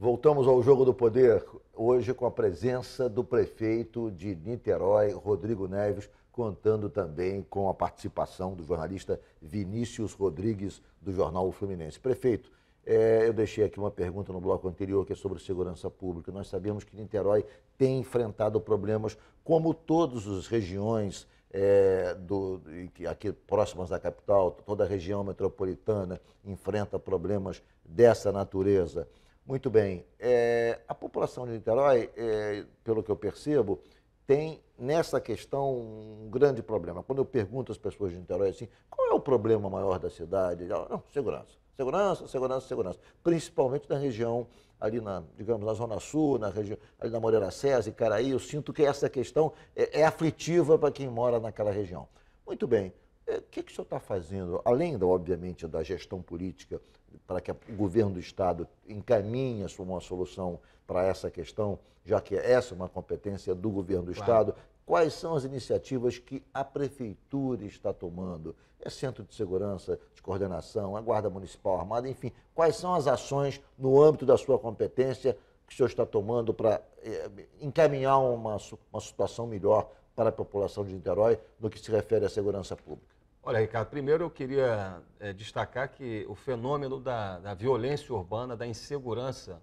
Voltamos ao Jogo do Poder, hoje com a presença do prefeito de Niterói, Rodrigo Neves, contando também com a participação do jornalista Vinícius Rodrigues, do jornal o Fluminense. Prefeito, é, eu deixei aqui uma pergunta no bloco anterior, que é sobre segurança pública. Nós sabemos que Niterói tem enfrentado problemas, como todas as regiões é, do, aqui próximas da capital, toda a região metropolitana enfrenta problemas dessa natureza. Muito bem. É, a população de Niterói, é, pelo que eu percebo, tem nessa questão um grande problema. Quando eu pergunto às pessoas de Niterói assim, qual é o problema maior da cidade? Ela, não, segurança. Segurança, segurança, segurança. Principalmente na região, ali na, digamos, na Zona Sul, na região, ali na Moreira César, Caraí, eu sinto que essa questão é, é aflitiva para quem mora naquela região. Muito bem. É, o que, que o senhor está fazendo, além, obviamente, da gestão política, para que o governo do Estado encaminhe uma solução para essa questão, já que essa é uma competência do governo do Estado? Claro. Quais são as iniciativas que a prefeitura está tomando? É centro de segurança, de coordenação, a Guarda Municipal Armada, enfim, quais são as ações no âmbito da sua competência que o senhor está tomando para é, encaminhar uma, uma situação melhor para a população de Niterói no que se refere à segurança pública? Olha, Ricardo, primeiro eu queria é, destacar que o fenômeno da, da, violência urbana, da insegurança,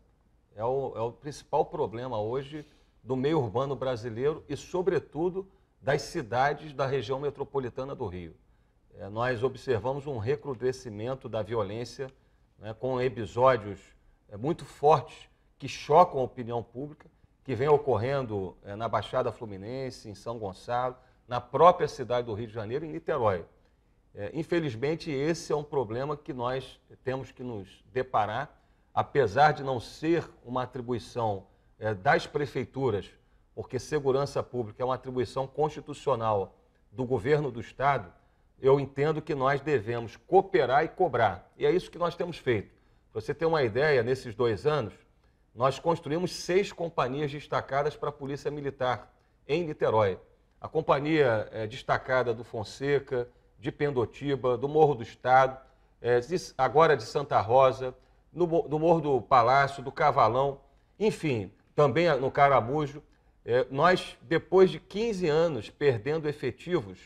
é o, é o principal problema hoje do meio urbano brasileiro e, sobretudo, das cidades da região metropolitana do Rio. É, nós observamos um recrudescimento da violência né, com episódios é, muito fortes que chocam a opinião pública, que vem ocorrendo é, na Baixada Fluminense, em São Gonçalo, na própria cidade do Rio de Janeiro, em Niterói. É, infelizmente, esse é um problema que nós temos que nos deparar, apesar de não ser uma atribuição é, das prefeituras, porque segurança pública é uma atribuição constitucional do governo do Estado, eu entendo que nós devemos cooperar e cobrar. E é isso que nós temos feito. Pra você ter uma ideia, nesses dois anos, nós construímos seis companhias destacadas para a Polícia Militar em Niterói. A companhia é, destacada do Fonseca, de Pendotiba, do Morro do Estado, é, agora de Santa Rosa, no, do Morro do Palácio, do Cavalão, enfim, também no Caramujo. É, nós, depois de 15 anos perdendo efetivos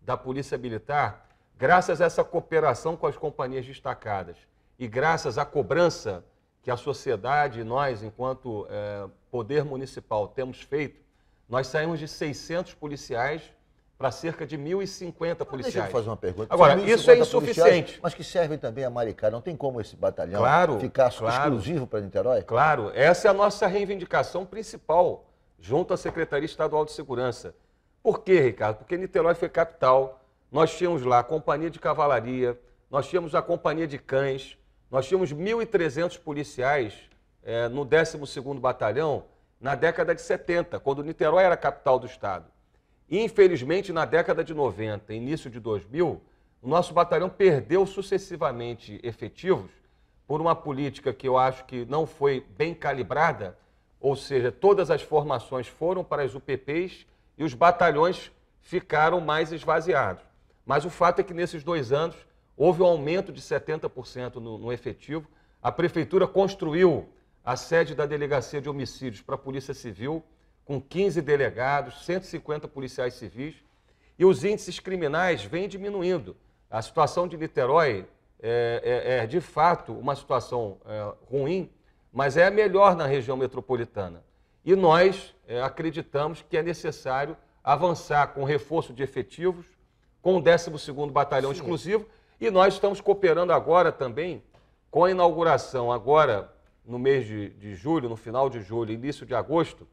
da Polícia Militar, graças a essa cooperação com as companhias destacadas e graças à cobrança que a sociedade e nós, enquanto é, poder municipal, temos feito, nós saímos de 600 policiais para cerca de 1.050 policiais. Deixa eu fazer uma pergunta. Agora, isso é insuficiente. Mas que servem também a Maricá. Não tem como esse batalhão claro, ficar claro, exclusivo para Niterói? Claro. Essa é a nossa reivindicação principal junto à Secretaria Estadual de Segurança. Por quê, Ricardo? Porque Niterói foi capital. Nós tínhamos lá a Companhia de Cavalaria, nós tínhamos a Companhia de Cães, nós tínhamos 1.300 policiais é, no 12º Batalhão na década de 70, quando Niterói era capital do Estado. Infelizmente, na década de 90 início de 2000, o nosso batalhão perdeu sucessivamente efetivos por uma política que eu acho que não foi bem calibrada, ou seja, todas as formações foram para as UPPs e os batalhões ficaram mais esvaziados. Mas o fato é que nesses dois anos houve um aumento de 70% no, no, efetivo. A prefeitura construiu a sede da Delegacia de Homicídios para a Polícia Civil com 15 delegados, 150 policiais civis, e os índices criminais vêm diminuindo. A situação de Niterói é, é, é de fato, uma situação é, ruim, mas é a melhor na região metropolitana. E nós é, acreditamos que é necessário avançar com reforço de efetivos, com o 12º Batalhão Sim. Exclusivo, e nós estamos cooperando agora também com a inauguração, agora no mês de, de julho, no final de julho, início de agosto,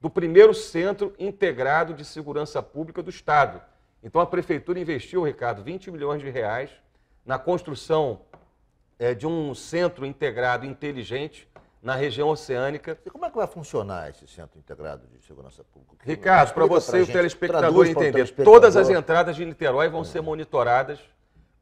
do primeiro Centro Integrado de Segurança Pública do Estado. Então a prefeitura investiu, Ricardo, 20 milhões de reais na construção é, de um centro integrado inteligente na região oceânica. E como é que vai funcionar esse Centro Integrado de Segurança Pública? Ricardo, para você e o telespectador entender, telespectador. todas as entradas de Niterói vão ser monitoradas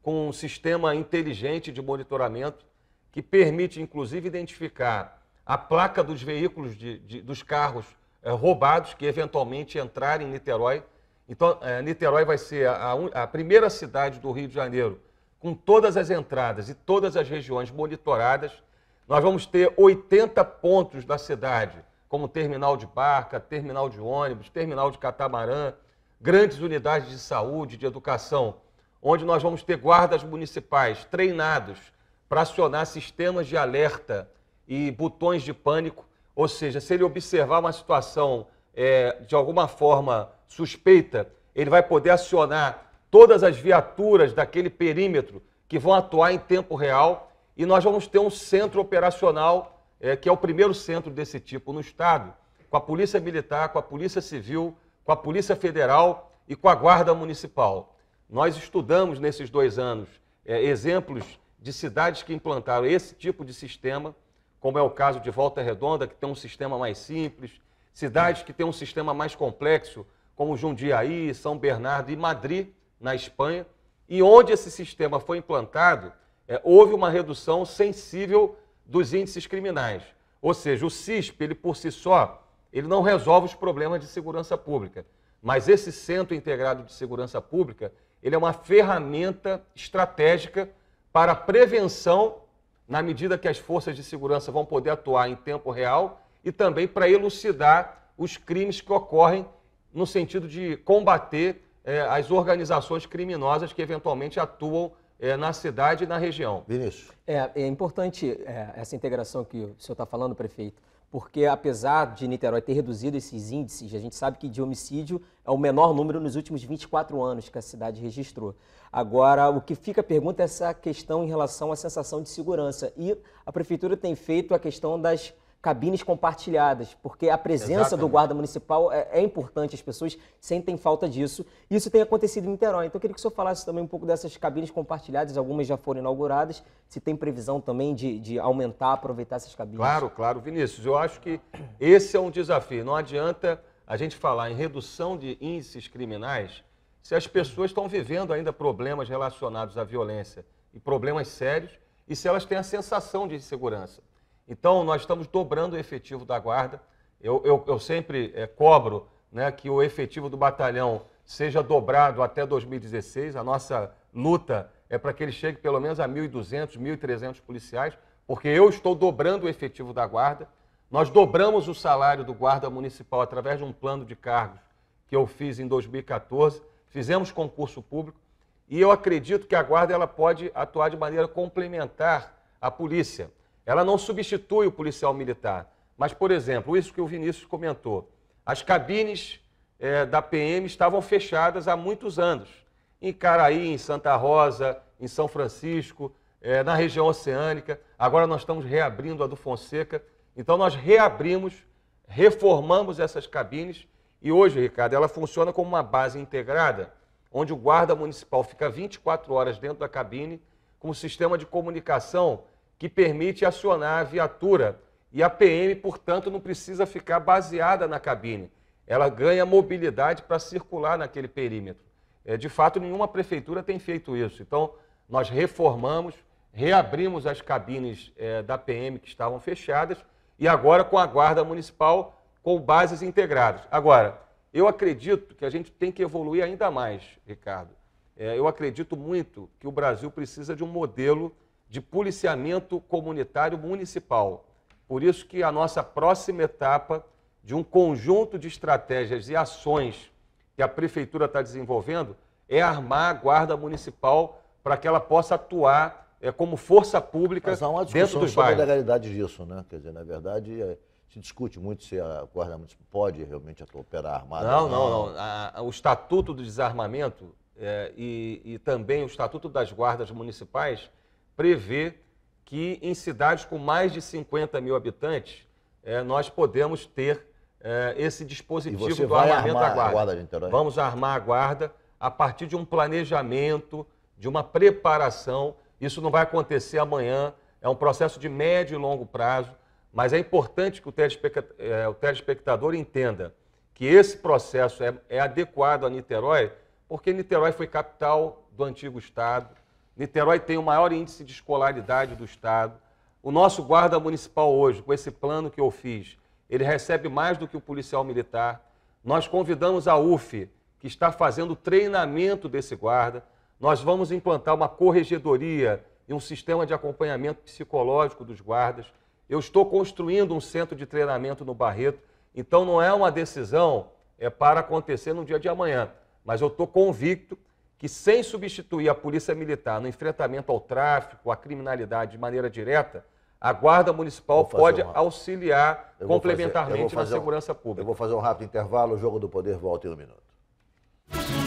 com um sistema inteligente de monitoramento que permite, inclusive, identificar a placa dos veículos, de, de, dos carros eh, roubados que eventualmente entrarem em Niterói. Então, eh, Niterói vai ser a, a primeira cidade do Rio de Janeiro com todas as entradas e todas as regiões monitoradas. Nós vamos ter 80 pontos da cidade, como terminal de barca, terminal de ônibus, terminal de catamarã, grandes unidades de saúde, de educação, onde nós vamos ter guardas municipais treinados para acionar sistemas de alerta e botões de pânico ou seja, se ele observar uma situação é, de alguma forma suspeita, ele vai poder acionar todas as viaturas daquele perímetro que vão atuar em tempo real e nós vamos ter um centro operacional, é, que é o primeiro centro desse tipo no Estado, com a Polícia Militar, com a Polícia Civil, com a Polícia Federal e com a Guarda Municipal. Nós estudamos nesses dois anos é, exemplos de cidades que implantaram esse tipo de sistema como é o caso de Volta Redonda, que tem um sistema mais simples, cidades que têm um sistema mais complexo, como Jundiaí, São Bernardo e Madrid, na Espanha, e onde esse sistema foi implantado, é, houve uma redução sensível dos índices criminais. Ou seja, o CISP, ele por si só, ele não resolve os problemas de segurança pública, mas esse Centro Integrado de Segurança Pública, ele é uma ferramenta estratégica para a prevenção na medida que as forças de segurança vão poder atuar em tempo real e também para elucidar os crimes que ocorrem no sentido de combater eh, as organizações criminosas que eventualmente atuam é, na cidade e na região. Vinícius. É, é importante é, essa integração que o senhor está falando, prefeito, porque apesar de Niterói ter reduzido esses índices, a gente sabe que de homicídio é o menor número nos últimos 24 anos que a cidade registrou. Agora, o que fica a pergunta é essa questão em relação à sensação de segurança. E a prefeitura tem feito a questão das cabines compartilhadas, porque a presença Exatamente. do guarda municipal é, é, importante, as pessoas sentem falta disso. Isso tem acontecido em Niterói. Então, eu queria que o senhor falasse também um pouco dessas cabines compartilhadas, algumas já foram inauguradas, se tem previsão também de, de aumentar, aproveitar essas cabines. Claro, claro. Vinícius, eu acho que esse é um desafio. Não adianta a gente falar em redução de índices criminais se as pessoas estão vivendo ainda problemas relacionados à violência e problemas sérios e se elas têm a sensação de insegurança. Então, nós estamos dobrando o efetivo da Guarda. Eu, eu, eu sempre é, cobro né, que o efetivo do batalhão seja dobrado até 2016. A nossa luta é para que ele chegue pelo menos a 1.200, 1.300 policiais, porque eu estou dobrando o efetivo da Guarda. Nós dobramos o salário do Guarda Municipal através de um plano de cargos que eu fiz em 2014. Fizemos concurso público e eu acredito que a Guarda ela pode atuar de maneira complementar à polícia. Ela não substitui o policial militar. Mas, por exemplo, isso que o Vinícius comentou, as cabines é, da PM estavam fechadas há muitos anos. Em Caraí, em Santa Rosa, em São Francisco, é, na região oceânica. Agora nós estamos reabrindo a do Fonseca. Então nós reabrimos, reformamos essas cabines e hoje, Ricardo, ela funciona como uma base integrada, onde o guarda municipal fica 24 horas dentro da cabine com um sistema de comunicação que permite acionar a viatura e a PM, portanto, não precisa ficar baseada na cabine. Ela ganha mobilidade para circular naquele perímetro. É, de fato, nenhuma prefeitura tem feito isso. Então, nós reformamos, reabrimos as cabines é, da PM que estavam fechadas e agora com a Guarda Municipal com bases integradas. Agora, eu acredito que a gente tem que evoluir ainda mais, Ricardo. É, eu acredito muito que o Brasil precisa de um modelo de policiamento comunitário municipal. Por isso que a nossa próxima etapa de um conjunto de estratégias e ações que a prefeitura está desenvolvendo é armar a guarda municipal para que ela possa atuar é, como força pública Mas há uma discussão dentro dos sobre bairros. a legalidade disso, né? Quer dizer, na verdade, é, se discute muito se a guarda municipal pode realmente operar armada. Não, não, não. A, o Estatuto do Desarmamento é, e, e também o Estatuto das Guardas Municipais prevê que em cidades com mais de 50 mil habitantes é, nós podemos ter é, esse dispositivo e você do armamento armar da guarda. A guarda de Vamos armar a guarda a partir de um planejamento, de uma preparação. Isso não vai acontecer amanhã, é um processo de médio e longo prazo, mas é importante que o telespectador, é, eh, o telespectador entenda que esse processo é, é adequado a Niterói, porque Niterói foi capital do antigo Estado, Niterói tem o maior índice de escolaridade do Estado. O nosso guarda municipal hoje, com esse plano que eu fiz, ele recebe mais do que o policial militar. Nós convidamos a UF, que está fazendo treinamento desse guarda. Nós vamos implantar uma corregedoria e um sistema de acompanhamento psicológico dos guardas. Eu estou construindo um centro de treinamento no Barreto, então não é uma decisão é para acontecer no dia de amanhã, mas eu estou convicto que, sem substituir a polícia militar no enfrentamento ao tráfico, à criminalidade de maneira direta, a Guarda Municipal pode auxiliar eu complementarmente fazer, fazer na um... segurança pública. Eu vou fazer um rápido intervalo, o Jogo do Poder volta em um minuto.